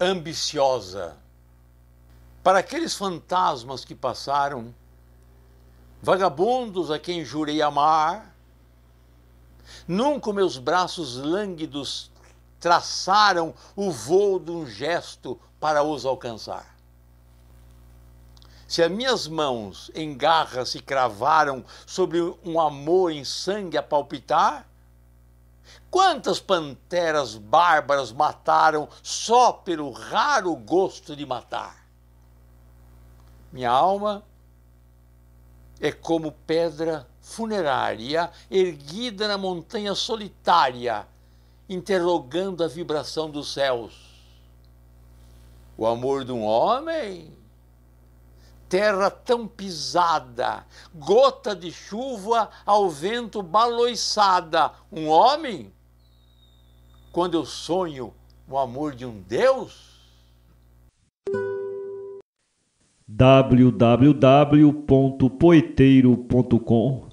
ambiciosa. Para aqueles fantasmas que passaram, vagabundos a quem jurei amar, nunca meus braços lânguidos traçaram o vôo de um gesto para os alcançar. Se as minhas mãos em garras se cravaram sobre um amor em sangue a palpitar, Quantas panteras bárbaras mataram só pelo raro gosto de matar? Minha alma é como pedra funerária erguida na montanha solitária, interrogando a vibração dos céus. O amor de um homem terra tão pisada, gota de chuva ao vento baloiçada, um homem? Quando eu sonho o amor de um Deus? www.poeteiro.com